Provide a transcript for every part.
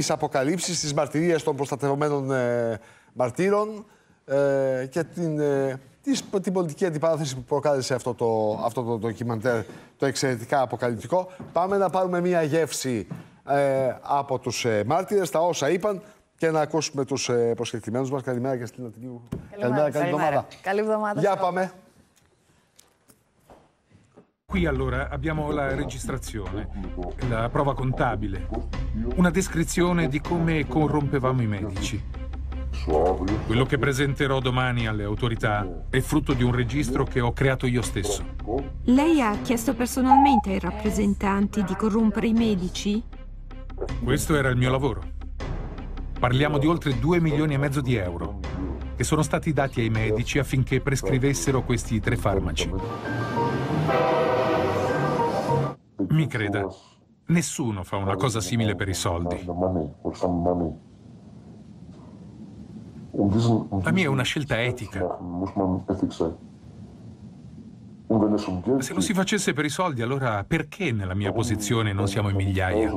Τη αποκαλύψει, της μαρτυρίας των προστατευμένων ε, μαρτύρων ε, και την, ε, της, την πολιτική αντιπαράθεση που προκάλεσε αυτό το, αυτό το ντοκιμαντέρ, το εξαιρετικά αποκαλυπτικό. Πάμε να πάρουμε μία γεύση ε, από τους ε, μάρτυρες, τα όσα είπαν και να ακούσουμε τους ε, προσκεκτημένους μας. Καλημέρα και στην Καλημέρα, καλή εβδομάδα. Καλή εβδομάδα. Για πάμε. Qui allora abbiamo la registrazione, la prova contabile, una descrizione di come corrompevamo i medici. Quello che presenterò domani alle autorità è frutto di un registro che ho creato io stesso. Lei ha chiesto personalmente ai rappresentanti di corrompere i medici? Questo era il mio lavoro. Parliamo di oltre 2 milioni e mezzo di euro che sono stati dati ai medici affinché prescrivessero questi tre farmaci. Mi creda, nessuno fa una cosa simile per i soldi. La mia è una scelta etica. Se lo si facesse per i soldi, allora perché nella mia posizione non siamo in migliaia?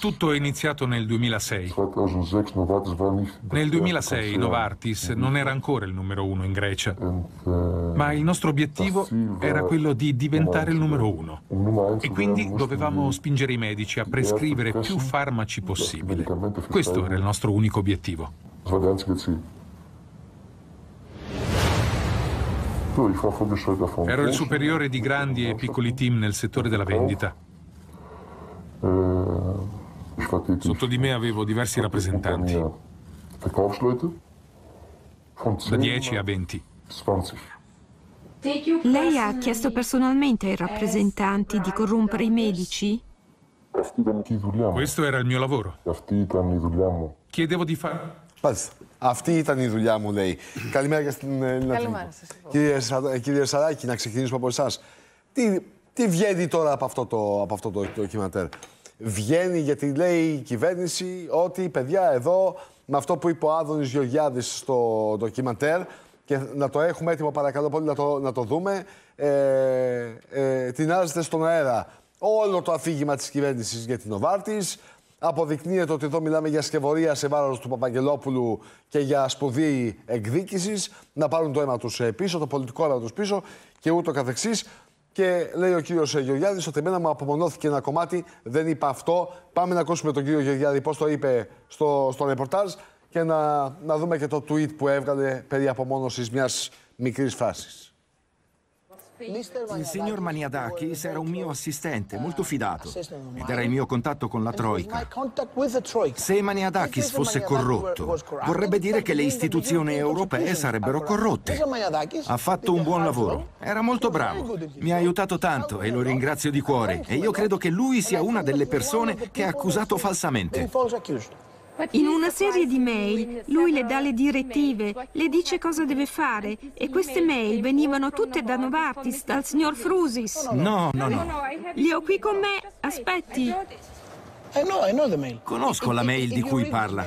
Tutto è iniziato nel 2006. Nel 2006 Novartis non era ancora il numero uno in Grecia, eh, ma il nostro obiettivo era quello di diventare il numero uno e quindi dovevamo spingere i medici a prescrivere più farmaci possibile. Questo era il nostro unico obiettivo. Ero il superiore di grandi e piccoli team nel settore della vendita. Eh, Sotto di me avevo diversi rappresentanti. Eh, da 10 a 20. Lei ha chiesto personalmente ai rappresentanti di corrompere i medici? Questo era il mio lavoro. Chiedevo di fare... Αυτή ήταν η δουλειά μου, λέει. Καλημέρα και στην Ελληνική. Κύριε, Σαράκη, να ξεκινήσουμε από εσά. Τι Τι βγαίνει τώρα από αυτό το, από αυτό το ντοκιμαντέρ. Βγαίνει γιατί λέει η κυβέρνηση ότι παιδιά εδώ με αυτό που είπε ο Άδωνης Γεωργιάδης στο ντοκιμαντέρ και να το έχουμε έτοιμο παρακαλώ πολύ να το, να το δούμε ε, ε, τεινάζεται στον αέρα όλο το αφήγημα της κυβέρνησης για την Οβάρτης αποδεικνύεται ότι εδώ μιλάμε για σκευωρία σε βάρος του Παπαγγελόπουλου και για σπουδή εκδίκησης να πάρουν το αίμα τους ε, πίσω, το πολιτικό αίμα τους πίσω και ούτω καθεξής και λέει ο κύριος ε, Γεωργιάδης ότι εμένα μου απομονώθηκε ένα κομμάτι, δεν είπα αυτό. Πάμε να ακούσουμε τον κύριο Γεωργιάδη πώς το είπε στο, στο ρεπορτάζ και να, να δούμε και το tweet που έβγαλε περί απομόνωσης μιας μικρής φάσης. Il signor Maniadakis era un mio assistente, molto fidato, ed era il mio contatto con la Troica. Se Maniadakis fosse corrotto, vorrebbe dire che le istituzioni europee sarebbero corrotte. Ha fatto un buon lavoro, era molto bravo, mi ha aiutato tanto e lo ringrazio di cuore. E io credo che lui sia una delle persone che ha accusato falsamente. In una serie di mail lui le dà le direttive, le dice cosa deve fare e queste mail venivano tutte da Novartis, dal signor Frusis. No, no, no. Li ho qui con me, aspetti. Eh, Conosco la mail di cui parla.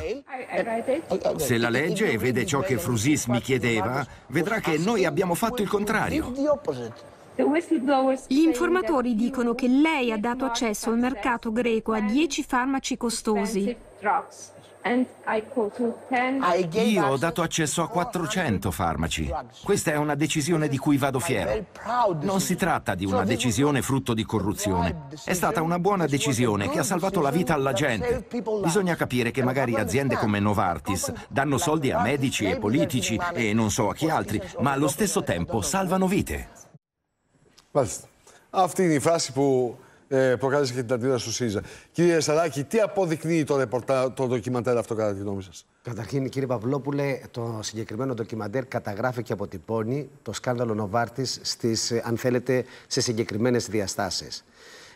Se la legge e vede ciò che Frusis mi chiedeva, vedrà che noi abbiamo fatto il contrario. Gli informatori dicono che lei ha dato accesso al mercato greco a 10 farmaci costosi. Io ho dato accesso a 400 farmaci. Questa è una decisione di cui vado fiero. Non si tratta di una decisione frutto di corruzione. È stata una buona decisione che ha salvato la vita alla gente. Bisogna capire che magari aziende come Novartis danno soldi a medici e politici e non so a chi altri, ma allo stesso tempo salvano vite. Αυτή είναι η φράση που ε, προκάλεσε και την αντίδραση του ΣΥΡΙΖΑ. Κύριε Σαράκη, τι αποδεικνύει το, ρεπορτά, το ντοκιμαντέρ αυτό κατά τη γνώμη σας. Καταρχήν, κύριε Παυλόπουλε, το συγκεκριμένο ντοκιμαντέρ καταγράφει και αποτυπώνει το σκάνδαλο Νοβάρτης ε, αν θέλετε, σε συγκεκριμένες διαστάσεις.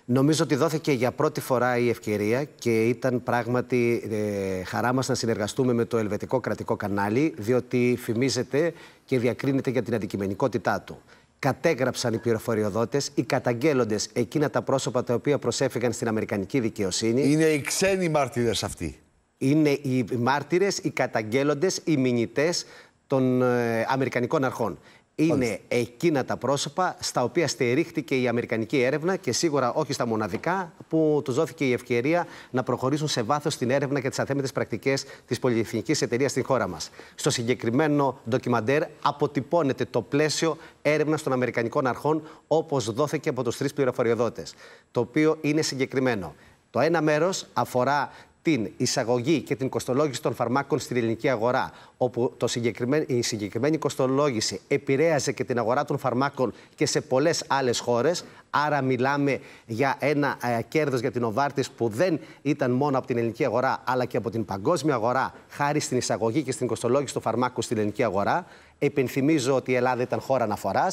Νομίζω ότι δόθηκε για πρώτη φορά η ευκαιρία και ήταν πράγματι ε, χαρά μας να συνεργαστούμε με το ελβετικό κρατικό κανάλι διότι φημίζεται και διακρίνεται για την αντικειμενικότητά του κατέγραψαν οι πληροφοριοδότες οι καταγγέλλοντες εκείνα τα πρόσωπα τα οποία προσέφηγαν στην Αμερικανική δικαιοσύνη. Είναι οι ξένοι μάρτυρες αυτοί. Είναι οι μάρτυρες, οι καταγγέλλοντες, οι μηνυτές των ε, Αμερικανικών αρχών είναι εκείνα τα πρόσωπα στα οποία στηρίχτηκε η Αμερικανική έρευνα και σίγουρα όχι στα μοναδικά που τους δόθηκε η ευκαιρία να προχωρήσουν σε βάθος την έρευνα και τις αθέμητες πρακτικές της πολυεθνικής εταιρείας στην χώρα μας. Στο συγκεκριμένο ντοκιμαντέρ αποτυπώνεται το πλαίσιο έρευνας των Αμερικανικών αρχών όπως δόθηκε από τους τρεις πληροφοριοδότες. Το οποίο είναι συγκεκριμένο. Το ένα μέρος αφορά την εισαγωγή και την κοστολόγηση των φαρμάκων στην ελληνική αγορά, όπου το η συγκεκριμένη κοστολόγηση επηρέαζε και την αγορά των φαρμάκων και σε πολλές άλλες χώρες. Άρα, μιλάμε για ένα ε, κέρδος για την Οβάρτης που δεν ήταν μόνο από την ελληνική αγορά, αλλά και από την παγκόσμια αγορά, χάρη στην εισαγωγή και στην κοστολόγηση του φαρμάκων στην ελληνική αγορά. Επενθυμίζω ότι η Ελλάδα ήταν χώρα αναφοράς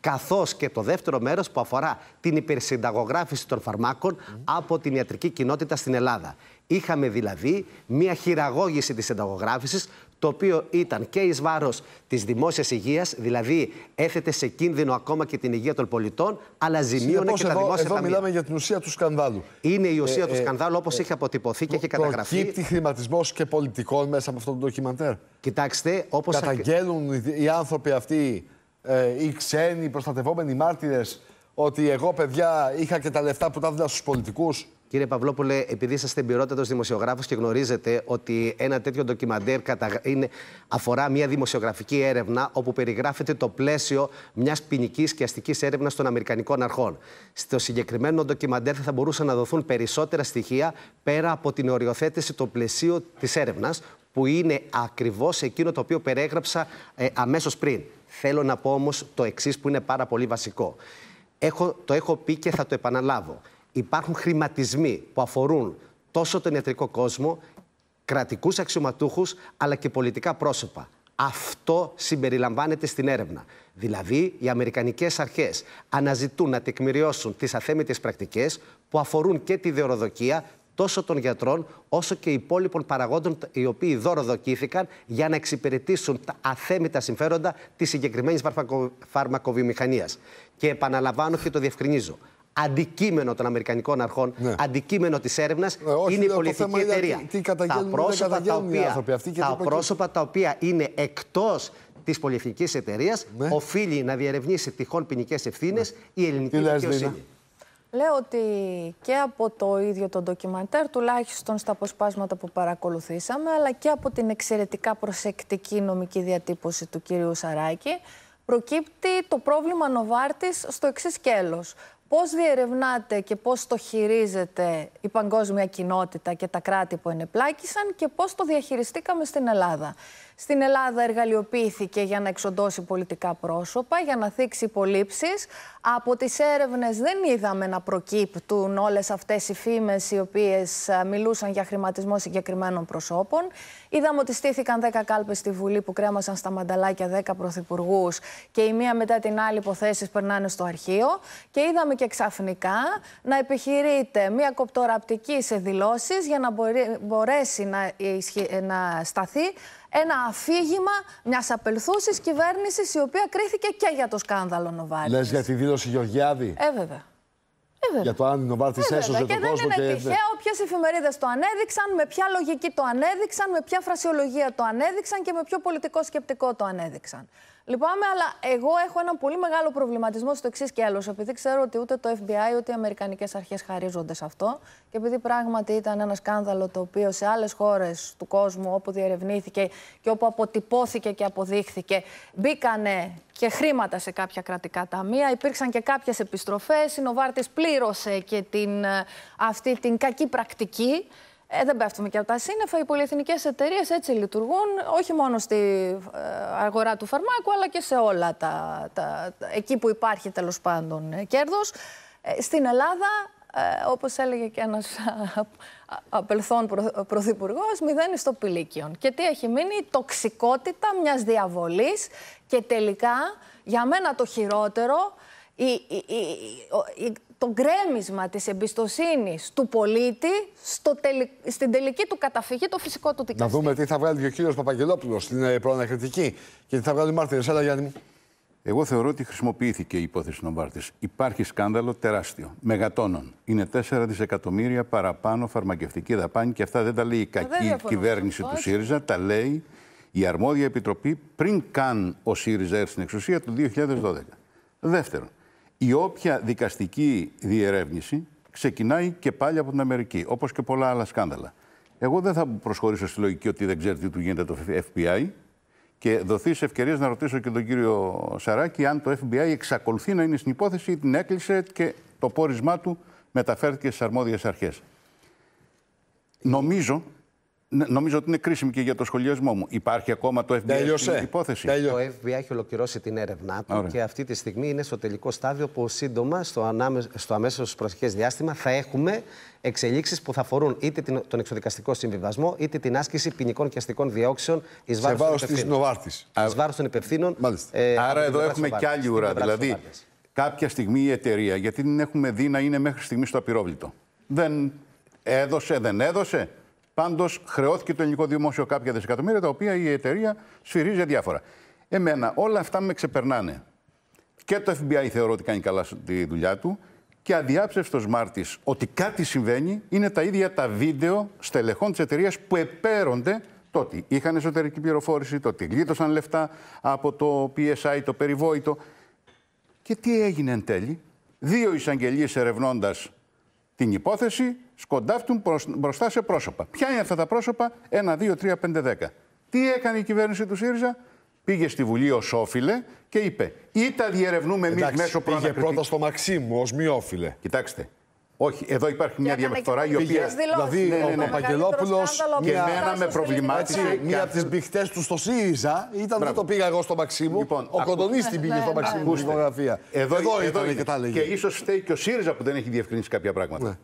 καθώς και το δεύτερο μέρος που αφορά την υπερσυνταγογράφηση των φαρμάκων από την ιατρική κοινότητα στην Ελλάδα. Είχαμε δηλαδή μια χειραγώγηση της ενταγογράφησης, το οποίο ήταν και εις βάρος της δημόσιας υγείας, δηλαδή έθετε σε κίνδυνο ακόμα και την υγεία των πολιτών, αλλά ζημίωνε και τα δημόσια εδώ ταμεία. μιλάμε για την ουσία του σκανδάλου. Είναι η ουσία ε, του ε, σκανδάλου όπως ε, έχει αποτυπωθεί και έχει καταγραφεί. Προκύπτει χρηματισμός και πολιτικών μέσα από αυτό το ντοκιμαντέρ. Κοιτάξτε, όπως... Καταγγέλουν οι άνθρωποι αυτοί, ε, οι ξένοι, προστατευόμενοι μάρτυρες, ότι εγώ παιδιά είχα και τα λεφτά που τα δίνα στους πολιτικούς. Κύριε Παυλόπουλε, επειδή είστε εμπειρότατος δημοσιογράφος και γνωρίζετε ότι ένα τέτοιο ντοκιμαντέρ είναι, αφορά μια δημοσιογραφική έρευνα όπου περιγράφεται το πλαίσιο μιας ποινική και αστικής έρευνας των Αμερικανικών αρχών. Στο συγκεκριμένο ντοκιμαντέρ θα μπορούσαν να δοθούν περισσότερα στοιχεία πέρα από την οριοθέτηση του πλαισίου της έρευνας, που είναι ακριβώς εκείνο το οποίο περιέγραψα ε, αμέσως πριν. Θέλω να πω όμως το εξής που είναι πάρα πολύ βασικό. Έχω, το έχω πει και θα το επαναλάβω υπάρχουν χρηματισμοί που αφορούν τόσο τον ιατρικό κόσμο, κρατικούς αξιωματούχους, αλλά και πολιτικά πρόσωπα. Αυτό συμπεριλαμβάνεται στην έρευνα. Δηλαδή, οι Αμερικανικές αρχές αναζητούν να τεκμηριώσουν τις αθέμητες πρακτικές που αφορούν και τη δεωροδοκία τόσο των γιατρών όσο και υπόλοιπων παραγόντων οι οποίοι δωροδοκήθηκαν για να εξυπηρετήσουν τα αθέμητα συμφέροντα της συγκεκριμένης φαρμακοβιομηχανίας. Και επαναλαμβάνω και το διευκρινίζω αντικείμενο των Αμερικανικών αρχών, ναι. αντικείμενο της έρευνας, ε, είναι η πολιτική εταιρεία. Τι, τα πρόσωπα, τα οποία, τα, πρόσωπα τα οποία είναι εκτός της πολυεθνικής εταιρείας ναι. οφείλει να διερευνήσει τυχόν ποινικές ευθύνες ναι. η ελληνική δικαιοσύνη. Λέω ότι και από το ίδιο το ντοκιμαντέρ, τουλάχιστον στα αποσπάσματα που παρακολουθήσαμε, αλλά και από την εξαιρετικά προσεκτική νομική διατύπωση του κυρίου Σαράκη, προκύπτει το πρόβλημα Νοβάρτης στο εξής σκέλος. Πώς διερευνάτε και πώς το χειρίζετε η παγκόσμια κοινότητα και τα κράτη που ενεπλάκησαν και πώς το διαχειριστήκαμε στην Ελλάδα. Στην Ελλάδα εργαλειοποιήθηκε για να εξοντώσει πολιτικά πρόσωπα, για να θίξει υπολείψει. Από τις έρευνες δεν είδαμε να προκύπτουν όλες αυτές οι φήμες οι οποίες ε, μιλούσαν για χρηματισμό συγκεκριμένων προσώπων. Είδαμε ότι στήθηκαν 10 κάλπες στη Βουλή που κρέμασαν στα μανταλάκια 10 πρωθυπουργούς και η μία μετά την άλλη υποθέσεις περνάνε στο αρχείο. Και είδαμε και ξαφνικά να επιχειρείται μία κοπτοραπτική σε δηλώσεις για να μπορέσει να ε, σταθεί ένα αφήγημα μιας απελθούσης κυβέρνησης η οποία κρίθηκε και για το σκάνδαλο νοβάρη. Λες για τη δήλωση Γεωργιάδη. Ε, βέβαια. Ε, για το αν η Νοβάρτης ε, έσωσε τον κόσμο. και δεν είναι τυχαίο ποιες εφημερίδες το ανέδειξαν, με ποια λογική το ανέδειξαν, με ποια φρασιολογία το ανέδειξαν και με ποιο πολιτικό σκεπτικό το ανέδειξαν. Λυπάμαι, αλλά εγώ έχω ένα πολύ μεγάλο προβληματισμό στο εξής και άλλο. Επειδή ξέρω ότι ούτε το FBI ούτε οι Αμερικανικές αρχές χαρίζονται σε αυτό. Και επειδή πράγματι ήταν ένα σκάνδαλο το οποίο σε άλλες χώρες του κόσμου όπου διερευνήθηκε και όπου αποτυπώθηκε και αποδείχθηκε, μπήκανε και χρήματα σε κάποια κρατικά ταμεία. Υπήρξαν και κάποιες επιστροφές. Η Νοβάρτη πλήρωσε και την, ε, αυτή την κακή πρακτική. Ε, δεν πέφτουμε και από τα σύννεφα. Οι πολυεθνικές εταιρείες έτσι λειτουργούν, όχι μόνο στη ε, αγορά του φαρμάκου, αλλά και σε όλα τα. τα, εκεί που υπάρχει τέλος πάντων ε, κέρδος. Ε, στην Ελλάδα, όπως έλεγε και ένας απελθόν πρωθυπουργός, μηδένεις στο πηλίκιον. Και τι έχει μείνει, η τοξικότητα μιας διαβολής και τελικά, για μένα το χειρότερο, η, η, η, η το γκρέμισμα της εμπιστοσύνης του πολίτη στο στην τελική του καταφυγή το φυσικό του δικαστή. Να δούμε τι θα βγάλει και ο κύριος Παπαγγελόπουλος στην ε, προανακριτική και τι θα βγάλει Μάρτυρες. Έλα Γιάννη μου. Εγώ θεωρώ ότι χρησιμοποιήθηκε η υπόθεση Νομπάρτη. Υπάρχει σκάνδαλο τεράστιο. Μεγατόνων. Είναι 4 δισεκατομμύρια παραπάνω φαρμακευτική δαπάνη και αυτά δεν τα λέει η ε, κακή κυβέρνηση του ΣΥΡΙΖΑ, τα λέει η αρμόδια επιτροπή πριν καν ο ΣΥΡΙΖΑ έρθει στην εξουσία το 2012. Δεύτερον, η όποια δικαστική διερεύνηση ξεκινάει και πάλι από την Αμερική, όπως και πολλά άλλα σκάνδαλα. Εγώ δεν θα προσχωρήσω στη λογική ότι δεν ξέρει τι του γίνεται το FBI και δοθεί σε ευκαιρία να ρωτήσω και τον κύριο Σαράκη αν το FBI εξακολουθεί να είναι στην υπόθεση ή την έκλεισε και το πόρισμά του μεταφέρθηκε στις αρμόδιες αρχές. Νομίζω ναι, νομίζω ότι είναι κρίσιμη και για το σχολιασμό μου. Υπάρχει ακόμα το FBI Τελειώσε. στην υπόθεση. Το FBI έχει ολοκληρώσει την έρευνά του και αυτή τη στιγμή είναι στο τελικό στάδιο που σύντομα, στο, ανάμε... στο αμέσως προσεχές διάστημα, θα έχουμε εξελίξεις που θα αφορούν είτε τον εξοδικαστικό συμβιβασμό είτε την άσκηση ποινικών και αστικών διώξεων εις βάρο τη Νοβάρτης. Εις βάρος των υπευθύνων. Ε, Άρα εδώ έχουμε κι άλλη ουρά. Δηλαδή, κάποια στιγμή η εταιρεία, γιατί την έχουμε δει να είναι μέχρι στιγμής στο απειρόβλητο. Δεν έδωσε, δεν έδωσε. Πάντως, χρεώθηκε το ελληνικό δημόσιο κάποια δισεκατομμύρια, τα οποία η εταιρεία σφυρίζει διάφορα. Εμένα όλα αυτά με ξεπερνάνε. Και το FBI θεωρώ ότι κάνει καλά τη δουλειά του. Και αδιάψευστος Μάρτης ότι κάτι συμβαίνει είναι τα ίδια τα βίντεο στελεχών της εταιρείας που επέρονται το ότι είχαν εσωτερική πληροφόρηση, το ότι γλίτωσαν λεφτά από το PSI, το περιβόητο. Και τι έγινε εν τέλει. Δύο εισαγγελίες ερευνώντας την υπόθεση, σκοντάφτουν μπροστά σε πρόσωπα. Ποια είναι αυτά τα πρόσωπα, 1, 2, 3, 5, 10. Τι έκανε η κυβέρνηση του ΣΥΡΙΖΑ, πήγε στη Βουλή ως όφιλε και είπε: Ή τα διερευνούμε εμείς μέσω πρώτα. Πήγε πρώτα στο Μαξίμου ως όφιλε. Κοιτάξτε, όχι, εδώ υπάρχει μια διαφορά η οποία. Δηλαδή, ναι, ναι, ναι. ο παγκελόπουλο και εμένα με προβλημάτισε. Μία από τις μπιχτέ του στο ΣΥΡΙΖΑ ήταν δεν το πήγα εγώ στο Μαξίμου. Λοιπόν, ο Κοντονής την πήγε στο ναι, ναι. Μαξίμου στην φωτογραφία. Εδώ, εδώ, και τα Και ίσως φταίει και ο ΣΥΡΙΖΑ που δεν έχει διευκρινίσει κάποια πράγματα. Ναι.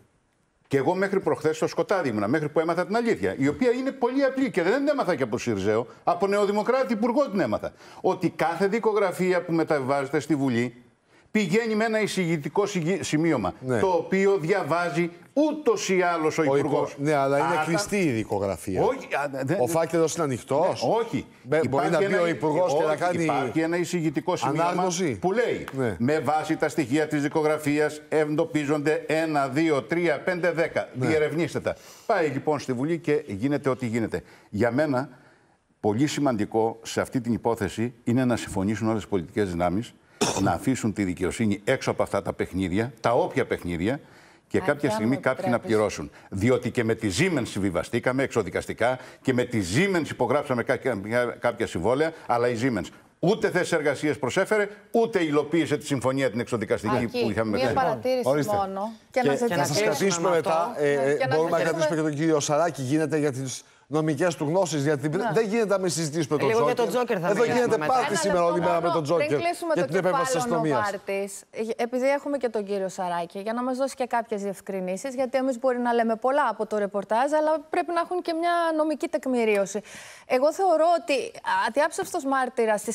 Και εγώ μέχρι προχθές στο σκοτάδι ήμουνα, μέχρι που έμαθα την αλήθεια. Η οποία είναι πολύ απλή και δεν έμαθα και από ΣΥΡΙΖΑΕΟ, από Νεοδημοκράτη Υπουργό την έμαθα. Ότι κάθε δικογραφία που μεταβάζεται στη Βουλή πηγαίνει με ένα εισηγητικό σημείωμα. Ναι. Το οποίο διαβάζει ούτως ή άλλως ο, ο υπουργός. Ναι, αλλά είναι Άρα... κλειστή η δικογραφια Όχι, ο φάκελος είναι ανοιχτός. Ναι, όχι. Υπάρχει μπορεί να μπει ο υπουργός και να κάνει. Υπάρχει ένα εισηγητικό σημείωμα που λέει ναι. με βάση τα στοιχεία της δικογραφίας εντοπίζονται 1, 2, 3, 5, 10. Διερευνήστε τα. Πάει λοιπόν στη Βουλή και γίνεται ό,τι γίνεται. Για μένα, πολύ σημαντικό σε αυτή την υπόθεση είναι να συμφωνήσουν όλες τι πολιτικές δυνάμεις να αφήσουν τη δικαιοσύνη έξω από αυτά τα παιχνίδια, τα όποια παιχνίδια, και κάποια στιγμή κάποιοι να πληρώσουν. Διότι και με τη Siemens συμβιβαστήκαμε εξοδικαστικά και με τη Siemens υπογράψαμε κάποια συμβόλαια, αλλά η Siemens ούτε θέσεις εργασίε προσέφερε, ούτε υλοποίησε τη συμφωνία την εξοδικαστική που είχαμε μετά. Μία παρατήρηση μόνο. Και, και, να σα κρατήσουμε μετά. Ε, μπορούμε να κρατήσουμε και τον κύριο Σαράκη. Γίνεται για τις νομικές του γνώσεις. Γιατί ναι. δεν γίνεται να μην συζητήσουμε με τον ε, Τζόκερ. Τζόκερ θα Εδώ γίνεται πάρτι σήμερα όλη μέρα με τον Τζόκερ. Δεν κλείσουμε για το κεφάλαιο πάρτι. Ε, επειδή έχουμε και τον κύριο Σαράκη, για να μας δώσει και κάποιες διευκρινήσεις. Γιατί εμείς μπορεί να λέμε πολλά από το ρεπορτάζ, αλλά πρέπει να έχουν και μια νομική τεκμηρίωση. Εγώ θεωρώ ότι αδιάψευστο μάρτυρας της